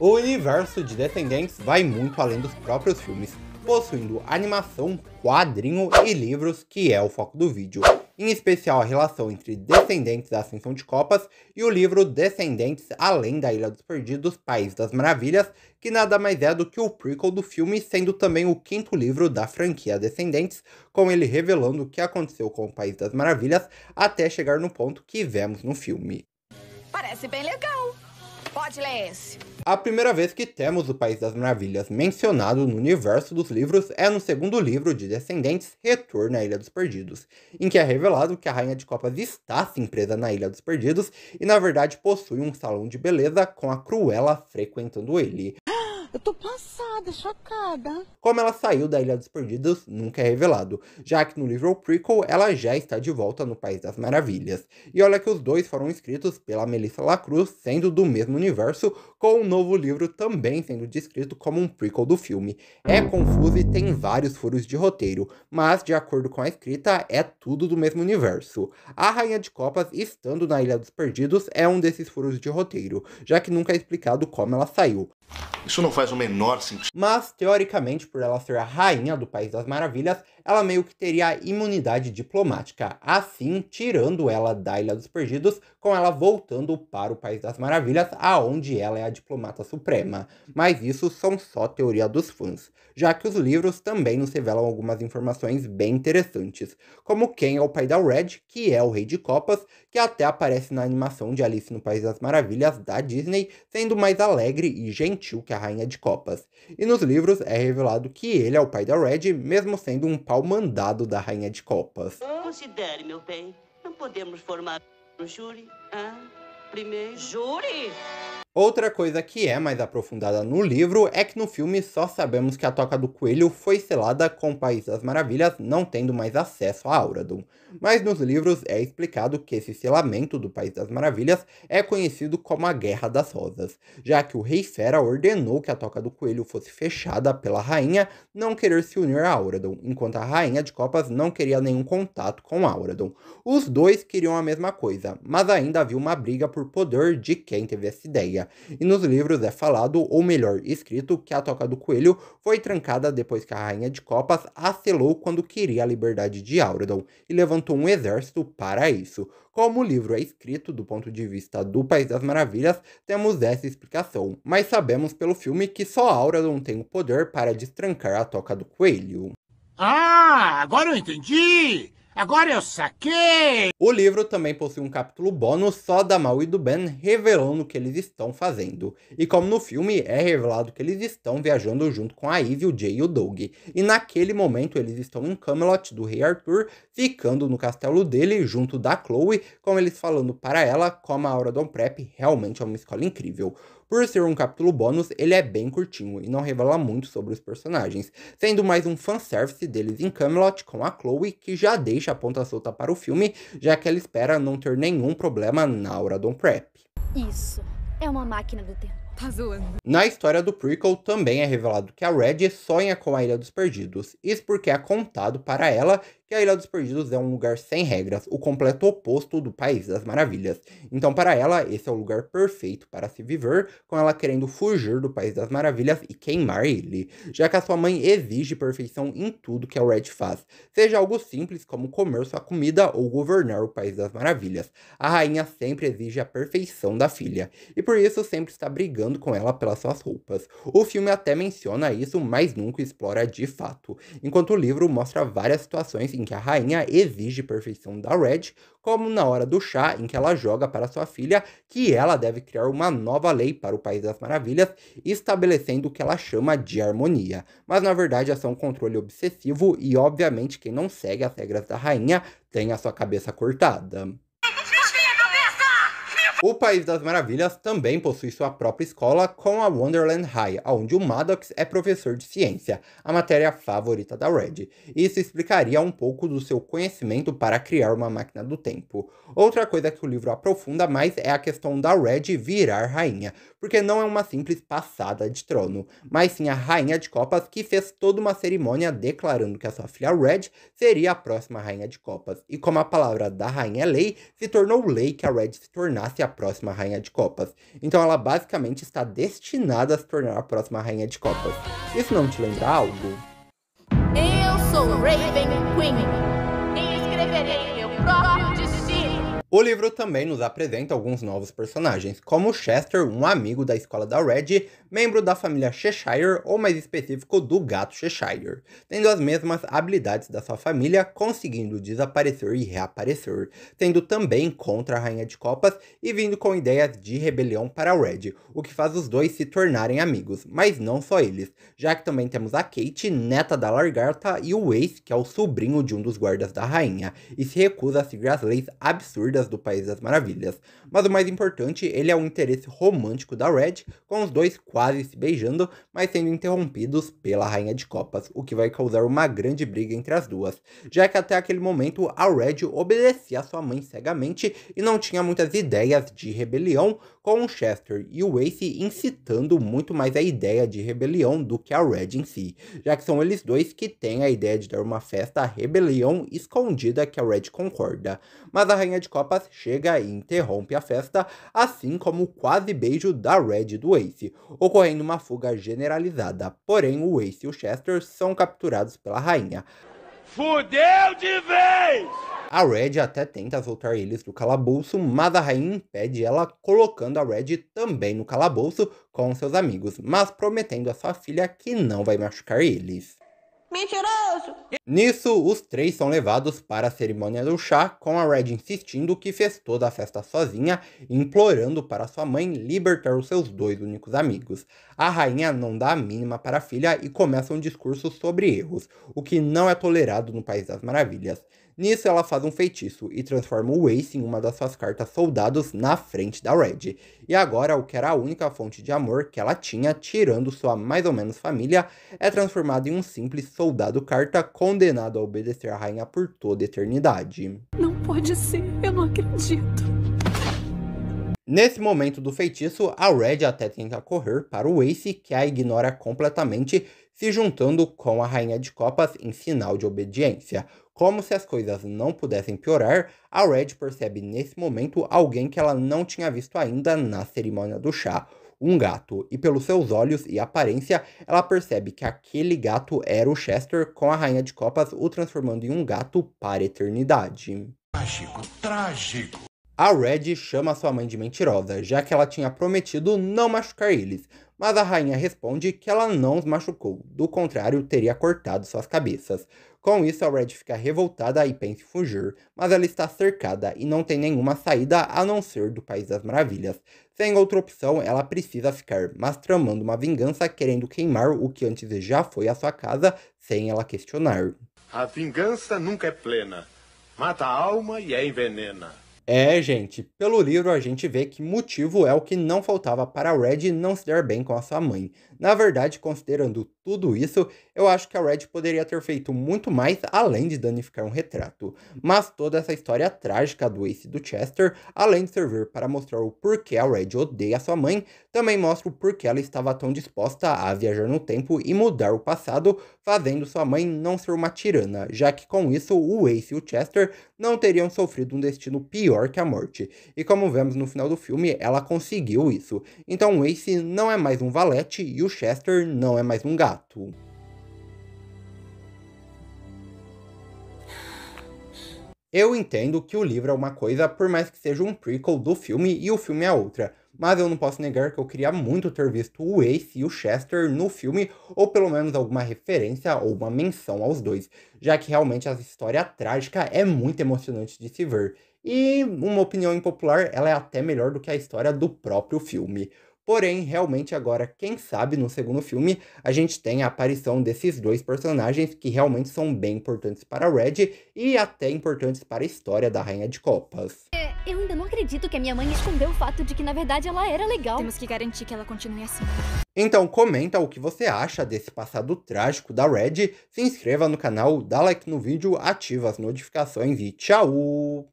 O universo de Descendentes vai muito além dos próprios filmes, possuindo animação, quadrinho e livros, que é o foco do vídeo. Em especial a relação entre Descendentes da Ascensão de Copas e o livro Descendentes Além da Ilha dos Perdidos, País das Maravilhas, que nada mais é do que o prequel do filme, sendo também o quinto livro da franquia Descendentes, com ele revelando o que aconteceu com o País das Maravilhas até chegar no ponto que vemos no filme. Parece bem legal! Pode ler esse. A primeira vez que temos o País das Maravilhas mencionado no universo dos livros é no segundo livro de Descendentes, Retorno à Ilha dos Perdidos, em que é revelado que a Rainha de Copas está se presa na Ilha dos Perdidos e, na verdade, possui um salão de beleza com a Cruella frequentando ele. Eu tô passada, chocada. Como ela saiu da Ilha dos Perdidos nunca é revelado, já que no livro Prequel ela já está de volta no País das Maravilhas. E olha que os dois foram escritos pela Melissa Lacruz, sendo do mesmo universo, com o um novo livro também sendo descrito como um prequel do filme. É confuso e tem vários furos de roteiro, mas de acordo com a escrita, é tudo do mesmo universo. A Rainha de Copas, estando na Ilha dos Perdidos, é um desses furos de roteiro, já que nunca é explicado como ela saiu, isso não faz o menor sentido. Mas, teoricamente, por ela ser a rainha do País das Maravilhas, ela meio que teria imunidade diplomática, assim tirando ela da Ilha dos Perdidos, com ela voltando para o País das Maravilhas, aonde ela é a diplomata suprema. Mas isso são só teoria dos fãs, já que os livros também nos revelam algumas informações bem interessantes, como quem é o pai da Red, que é o rei de copas, que até aparece na animação de Alice no País das Maravilhas da Disney, sendo mais alegre e gentil gentil que a Rainha de Copas, e nos livros é revelado que ele é o pai da Red, mesmo sendo um pau mandado da Rainha de Copas. Considere, meu bem, não podemos formar um júri? primeiro. Júri? Outra coisa que é mais aprofundada no livro é que no filme só sabemos que a Toca do Coelho foi selada com o País das Maravilhas, não tendo mais acesso a Auradon. Mas nos livros é explicado que esse selamento do País das Maravilhas é conhecido como a Guerra das Rosas, já que o Rei Fera ordenou que a Toca do Coelho fosse fechada pela rainha não querer se unir a Auradon, enquanto a Rainha de Copas não queria nenhum contato com Auradon. Os dois queriam a mesma coisa, mas ainda havia uma briga por poder de quem teve essa ideia e nos livros é falado, ou melhor, escrito, que a Toca do Coelho foi trancada depois que a Rainha de Copas a selou quando queria a liberdade de Auradon e levantou um exército para isso. Como o livro é escrito do ponto de vista do País das Maravilhas, temos essa explicação, mas sabemos pelo filme que só Auradon tem o poder para destrancar a Toca do Coelho. Ah, agora eu entendi! Agora eu saquei! O livro também possui um capítulo bônus só da Mal e do Ben revelando o que eles estão fazendo. E como no filme é revelado que eles estão viajando junto com a Ivy, o Jay e o Doug. E naquele momento eles estão em Camelot do Rei Arthur, ficando no castelo dele junto da Chloe, com eles falando para ela como a Aura Don Prep realmente é uma escola incrível. Por ser um capítulo bônus, ele é bem curtinho e não revela muito sobre os personagens, sendo mais um fanservice deles em Camelot com a Chloe, que já deixa a ponta solta para o filme, já que ela espera não ter nenhum problema na hora do prep. Isso, é uma máquina do tempo. Tá Na história do prequel, também é revelado que a Red sonha com a Ilha dos Perdidos, isso porque é contado para ela que a Ilha dos Perdidos é um lugar sem regras, o completo oposto do País das Maravilhas. Então, para ela, esse é o lugar perfeito para se viver, com ela querendo fugir do País das Maravilhas e queimar ele, já que a sua mãe exige perfeição em tudo que a Red faz, seja algo simples como comer sua comida ou governar o País das Maravilhas. A rainha sempre exige a perfeição da filha, e por isso sempre está brigando com ela pelas suas roupas. O filme até menciona isso, mas nunca explora de fato, enquanto o livro mostra várias situações em que a rainha exige perfeição da Red, como na hora do chá em que ela joga para sua filha que ela deve criar uma nova lei para o País das Maravilhas, estabelecendo o que ela chama de harmonia. Mas na verdade é só um controle obsessivo e obviamente quem não segue as regras da rainha tem a sua cabeça cortada. O País das Maravilhas também possui sua própria escola com a Wonderland High, onde o Maddox é professor de ciência, a matéria favorita da Red. Isso explicaria um pouco do seu conhecimento para criar uma máquina do tempo. Outra coisa que o livro aprofunda mais é a questão da Red virar rainha, porque não é uma simples passada de trono, mas sim a rainha de copas que fez toda uma cerimônia declarando que a sua filha Red seria a próxima rainha de copas. E como a palavra da rainha é lei, se tornou lei que a Red se tornasse a a próxima Rainha de Copas. Então ela basicamente está destinada a se tornar a próxima Rainha de Copas. Isso não te lembra algo? Eu sou Raven Queen. O livro também nos apresenta alguns novos personagens, como Chester, um amigo da escola da Red, membro da família Cheshire, ou mais específico, do gato Cheshire, tendo as mesmas habilidades da sua família, conseguindo desaparecer e reaparecer, tendo também contra a Rainha de Copas e vindo com ideias de rebelião para a Red, o que faz os dois se tornarem amigos, mas não só eles, já que também temos a Kate, neta da Largarta, e o Ace, que é o sobrinho de um dos guardas da Rainha, e se recusa a seguir as leis absurdas do País das Maravilhas. Mas o mais importante, ele é o interesse romântico da Red, com os dois quase se beijando, mas sendo interrompidos pela Rainha de Copas, o que vai causar uma grande briga entre as duas, já que até aquele momento a Red obedecia a sua mãe cegamente e não tinha muitas ideias de rebelião, com o Chester e o Ace incitando muito mais a ideia de rebelião do que a Red em si, já que são eles dois que têm a ideia de dar uma festa à rebelião escondida que a Red concorda. Mas a Rainha de Copas Copas chega e interrompe a festa, assim como o quase beijo da Red do Ace, ocorrendo uma fuga generalizada. Porém, o Ace e o Chester são capturados pela rainha. Fudeu de vez! A Red até tenta soltar eles do calabouço, mas a rainha impede ela, colocando a Red também no calabouço com seus amigos, mas prometendo à sua filha que não vai machucar eles. Mentiroso! Nisso, os três são levados para a cerimônia do chá, com a Red insistindo que fez toda a festa sozinha e implorando para sua mãe libertar os seus dois únicos amigos. A rainha não dá a mínima para a filha e começa um discurso sobre erros, o que não é tolerado no País das Maravilhas. Nisso, ela faz um feitiço e transforma o Ace em uma das suas cartas soldados na frente da Red. E agora, o que era a única fonte de amor que ela tinha, tirando sua mais ou menos família, é transformado em um simples soldado carta condenado a obedecer a rainha por toda a eternidade. Não pode ser, eu não acredito. Nesse momento do feitiço, a Red até tenta correr para o Ace, que a ignora completamente, se juntando com a Rainha de Copas em sinal de obediência. Como se as coisas não pudessem piorar, a Red percebe nesse momento alguém que ela não tinha visto ainda na cerimônia do chá. Um gato, e pelos seus olhos e aparência, ela percebe que aquele gato era o Chester com a Rainha de Copas o transformando em um gato para a eternidade. Trágico, trágico. A Red chama sua mãe de mentirosa, já que ela tinha prometido não machucar eles, mas a rainha responde que ela não os machucou, do contrário, teria cortado suas cabeças. Com isso, a Red fica revoltada e pensa em fugir, mas ela está cercada e não tem nenhuma saída a não ser do País das Maravilhas. Sem outra opção, ela precisa ficar, mas tramando uma vingança querendo queimar o que antes já foi a sua casa, sem ela questionar. A vingança nunca é plena. Mata a alma e é envenena. É, gente, pelo livro a gente vê que motivo é o que não faltava para a Red não se dar bem com a sua mãe. Na verdade, considerando tudo isso, eu acho que a Red poderia ter feito muito mais além de danificar um retrato. Mas toda essa história trágica do Ace e do Chester, além de servir para mostrar o porquê a Red odeia sua mãe, também mostra o porquê ela estava tão disposta a viajar no tempo e mudar o passado, fazendo sua mãe não ser uma tirana, já que com isso o Ace e o Chester não teriam sofrido um destino pior maior que a morte. E como vemos no final do filme, ela conseguiu isso. Então Ace não é mais um valete e o Chester não é mais um gato. Eu entendo que o livro é uma coisa, por mais que seja um prequel do filme e o filme é outra, mas eu não posso negar que eu queria muito ter visto o Ace e o Chester no filme, ou pelo menos alguma referência ou uma menção aos dois, já que realmente a história trágica é muito emocionante de se ver. E uma opinião impopular, ela é até melhor do que a história do próprio filme. Porém, realmente agora, quem sabe no segundo filme, a gente tem a aparição desses dois personagens que realmente são bem importantes para Red e até importantes para a história da Rainha de Copas. É, eu acredito que a minha mãe escondeu o fato de que na verdade ela era legal. Temos que garantir que ela continue assim. Então comenta o que você acha desse passado trágico da Red, se inscreva no canal, dá like no vídeo, ativa as notificações e tchau!